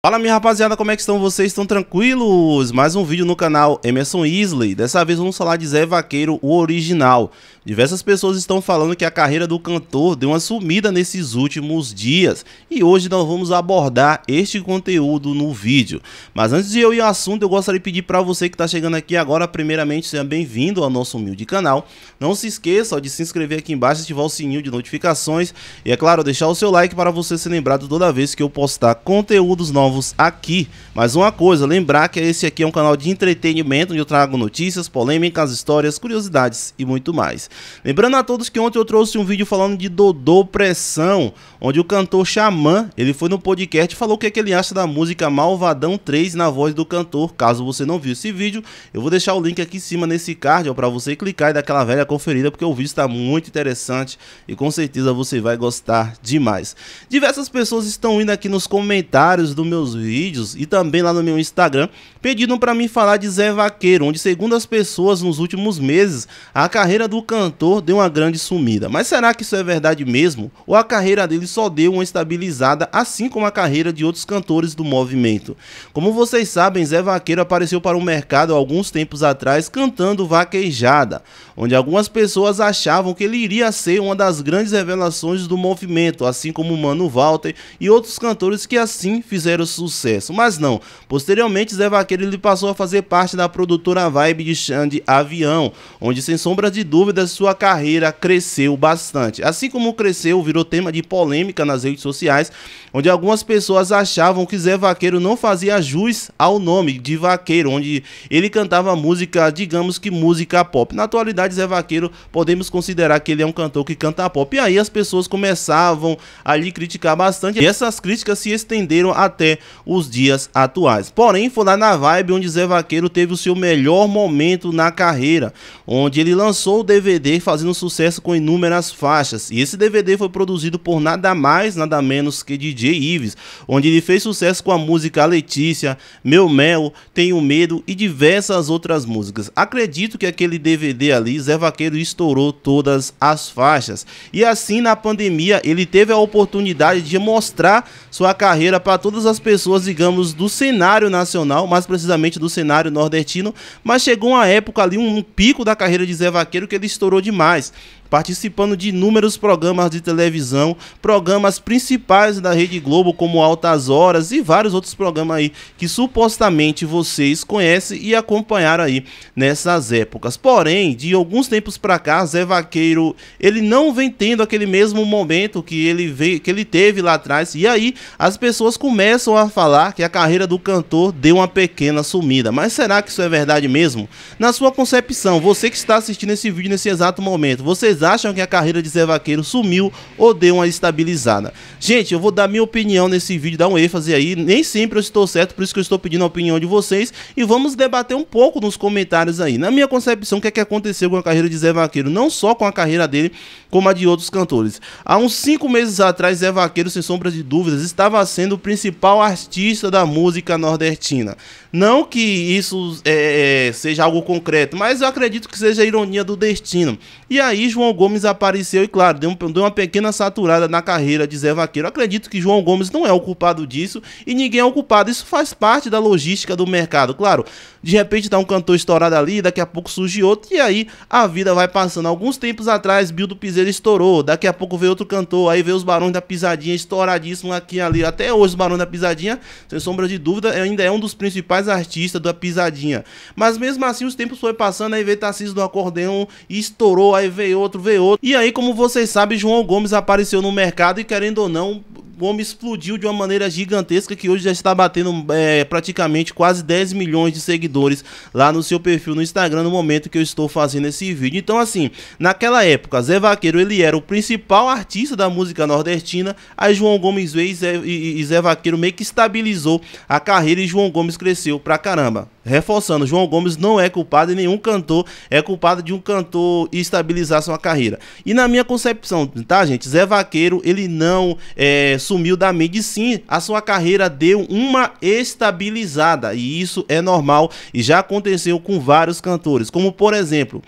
Fala minha rapaziada, como é que estão vocês? Estão tranquilos? Mais um vídeo no canal Emerson Isley. Dessa vez vamos falar de Zé Vaqueiro, o original. Diversas pessoas estão falando que a carreira do cantor deu uma sumida nesses últimos dias. E hoje nós vamos abordar este conteúdo no vídeo. Mas antes de eu ir ao assunto, eu gostaria de pedir para você que está chegando aqui agora, primeiramente, seja bem-vindo ao nosso humilde canal. Não se esqueça de se inscrever aqui embaixo, ativar o sininho de notificações. E é claro, deixar o seu like para você ser lembrado toda vez que eu postar conteúdos novos novos aqui. Mas uma coisa, lembrar que esse aqui é um canal de entretenimento onde eu trago notícias, polêmicas, histórias, curiosidades e muito mais. Lembrando a todos que ontem eu trouxe um vídeo falando de Dodô Pressão, onde o cantor Xamã, ele foi no podcast e falou o que, é que ele acha da música Malvadão 3 na voz do cantor. Caso você não viu esse vídeo, eu vou deixar o link aqui em cima nesse card para você clicar e dar aquela velha conferida, porque o vídeo está muito interessante e com certeza você vai gostar demais. Diversas pessoas estão indo aqui nos comentários do meu meus vídeos e também lá no meu Instagram, pediram para mim falar de Zé Vaqueiro, onde segundo as pessoas nos últimos meses, a carreira do cantor deu uma grande sumida. Mas será que isso é verdade mesmo? Ou a carreira dele só deu uma estabilizada, assim como a carreira de outros cantores do movimento? Como vocês sabem, Zé Vaqueiro apareceu para o mercado alguns tempos atrás cantando Vaquejada, onde algumas pessoas achavam que ele iria ser uma das grandes revelações do movimento, assim como Mano Walter e outros cantores que assim fizeram sucesso. Mas não, posteriormente Zé Vaqueiro ele passou a fazer parte da produtora Vibe de Xande Avião, onde sem sombra de dúvidas sua carreira cresceu bastante. Assim como cresceu, virou tema de polêmica nas redes sociais, onde algumas pessoas achavam que Zé Vaqueiro não fazia jus ao nome de Vaqueiro, onde ele cantava música, digamos que música pop. Na atualidade, Zé Vaqueiro podemos considerar que ele é um cantor que canta pop. E aí as pessoas começavam a lhe criticar bastante. E essas críticas se estenderam até os dias atuais. Porém, foi lá na vibe onde Zé Vaqueiro teve o seu melhor momento na carreira, onde ele lançou o DVD fazendo sucesso com inúmeras faixas. E esse DVD foi produzido por nada mais, nada menos que DJ Ives, onde ele fez sucesso com a música Letícia, Meu Mel, Tenho Medo e diversas outras músicas. Acredito que aquele DVD ali, Zé Vaqueiro estourou todas as faixas. E assim, na pandemia, ele teve a oportunidade de mostrar sua carreira para todas as pessoas pessoas, digamos, do cenário nacional, mais precisamente do cenário nordestino, mas chegou uma época ali, um pico da carreira de Zé Vaqueiro que ele estourou demais participando de inúmeros programas de televisão, programas principais da Rede Globo, como Altas Horas e vários outros programas aí que supostamente vocês conhecem e acompanharam aí nessas épocas. Porém, de alguns tempos para cá, Zé Vaqueiro, ele não vem tendo aquele mesmo momento que ele veio, que ele teve lá atrás. E aí as pessoas começam a falar que a carreira do cantor deu uma pequena sumida. Mas será que isso é verdade mesmo? Na sua concepção, você que está assistindo esse vídeo nesse exato momento, vocês vocês acham que a carreira de Zé Vaqueiro sumiu ou deu uma estabilizada? Gente, eu vou dar minha opinião nesse vídeo, dar um ênfase aí. Nem sempre eu estou certo, por isso que eu estou pedindo a opinião de vocês. E vamos debater um pouco nos comentários aí. Na minha concepção, o que é que aconteceu com a carreira de Zé Vaqueiro? Não só com a carreira dele, como a de outros cantores. Há uns 5 meses atrás, Zé Vaqueiro, sem sombra de dúvidas, estava sendo o principal artista da música nordestina. Não que isso é, é seja algo concreto, mas eu acredito que seja a ironia do destino. E aí, João João Gomes apareceu e, claro, deu, deu uma pequena saturada na carreira de Zé Vaqueiro. acredito que João Gomes não é o culpado disso e ninguém é o culpado. Isso faz parte da logística do mercado. Claro, de repente dá tá um cantor estourado ali, daqui a pouco surge outro e aí a vida vai passando. Alguns tempos atrás, Bildo Piseiro estourou, daqui a pouco veio outro cantor, aí veio os Barões da Pisadinha estouradíssimo aqui e ali. Até hoje, os Barões da Pisadinha, sem sombra de dúvida, ainda é um dos principais artistas da Pisadinha. Mas mesmo assim, os tempos foram passando, aí veio Tarcísio do Acordeão e estourou, aí veio outro outro. E aí, como vocês sabem, João Gomes apareceu no mercado e, querendo ou não, o homem explodiu de uma maneira gigantesca que hoje já está batendo é, praticamente quase 10 milhões de seguidores lá no seu perfil no Instagram no momento que eu estou fazendo esse vídeo. Então assim, naquela época, Zé Vaqueiro ele era o principal artista da música nordestina, aí João Gomes veio e Zé, e, Zé Vaqueiro meio que estabilizou a carreira e João Gomes cresceu pra caramba. Reforçando, João Gomes não é culpado e nenhum cantor é culpado de um cantor estabilizar sua carreira. E na minha concepção, tá gente, Zé Vaqueiro ele não é sumiu da mídia e sim, a sua carreira deu uma estabilizada e isso é normal e já aconteceu com vários cantores, como por exemplo,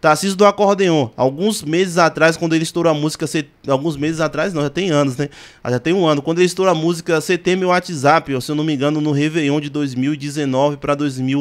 Tarcísio do Acordeon, alguns meses atrás, quando ele estourou a música. Alguns meses atrás, não, já tem anos, né? Ah, já tem um ano. Quando ele estourou a música CT Meu WhatsApp, ou, se eu não me engano, no Réveillon de 2019 para 2020.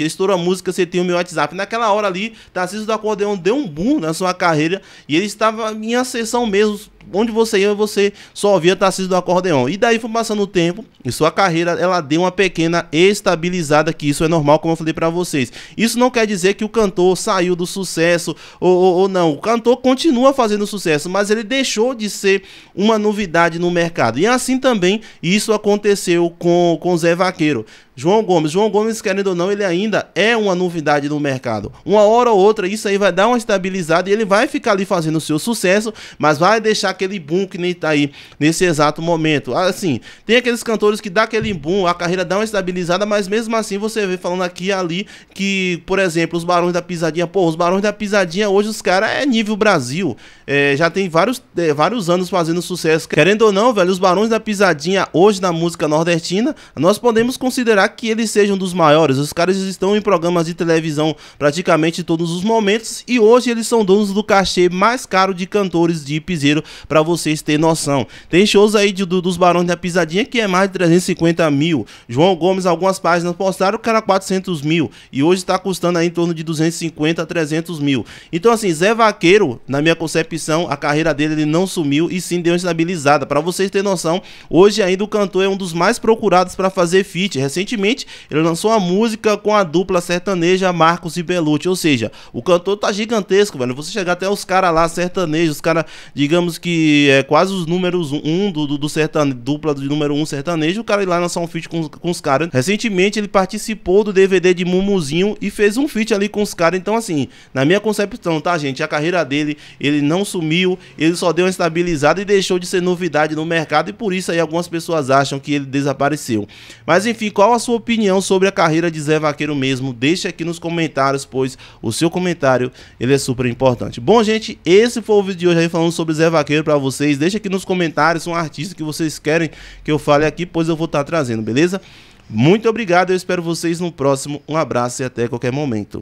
Ele estourou a música CT Meu WhatsApp. Naquela hora ali, Tarcísio do Acordeon deu um boom na sua carreira e ele estava em ascensão mesmo, onde você ia, você só via Tarcísio do acordeão. E daí foi passando o tempo e sua carreira ela deu uma pequena estabilizada, que isso é normal, como eu falei para vocês. Isso não quer dizer que o cantor saiu do sucesso ou, ou, ou, não. O cantor continua fazendo sucesso, mas ele deixou de ser uma novidade no mercado. E é assim também isso aconteceu com, com Zé Vaqueiro. João Gomes. João Gomes, querendo ou não, ele ainda é uma novidade no mercado. Uma hora ou outra, isso aí vai dar uma estabilizada e ele vai ficar ali fazendo o seu sucesso, mas vai deixar aquele boom que nem tá aí nesse exato momento. Assim, tem aqueles cantores que dá aquele boom, a carreira dá uma estabilizada, mas mesmo assim você vê falando aqui e ali que, por exemplo, os Barões da Pisadinha, pô, os Barões da Pisadinha hoje os caras é nível Brasil. É, já tem vários, é, vários anos fazendo sucesso. Querendo ou não, velho, os Barões da Pisadinha hoje na música nordestina, nós podemos considerar que eles sejam dos maiores, os caras estão em programas de televisão praticamente todos os momentos e hoje eles são donos do cachê mais caro de cantores de piseiro, para vocês terem noção. Tem shows aí de, do, dos Barões da Pisadinha que é mais de 350 mil. João Gomes, algumas páginas postaram que era 400 mil e hoje está custando aí em torno de 250 a 300 mil. Então assim, Zé Vaqueiro, na minha concepção, a carreira dele ele não sumiu e sim deu estabilizada. Para vocês terem noção, hoje ainda o cantor é um dos mais procurados para fazer feat. Recentemente recentemente ele lançou uma música com a dupla sertaneja Marcos e Belucci. Ou seja, o cantor tá gigantesco, velho. Você chegar até os caras lá sertanejos, os caras, digamos que é quase os números um do, do, do sertanejo, dupla de número um sertanejo, o cara ir lá lançar um feat com, com os caras. Recentemente ele participou do DVD de Mumuzinho e fez um feat ali com os caras. Então, assim, na minha concepção, tá, gente? A carreira dele, ele não sumiu, ele só deu uma estabilizada e deixou de ser novidade no mercado e por isso aí algumas pessoas acham que ele desapareceu. Mas enfim, qual a sua opinião sobre a carreira de Zé Vaqueiro mesmo, deixe aqui nos comentários, pois o seu comentário ele é super importante. Bom, gente, esse foi o vídeo de hoje aí falando sobre Zé Vaqueiro para vocês. Deixe aqui nos comentários um artista que vocês querem que eu fale aqui, pois eu vou estar tá trazendo, beleza? Muito obrigado, eu espero vocês no próximo. Um abraço e até qualquer momento.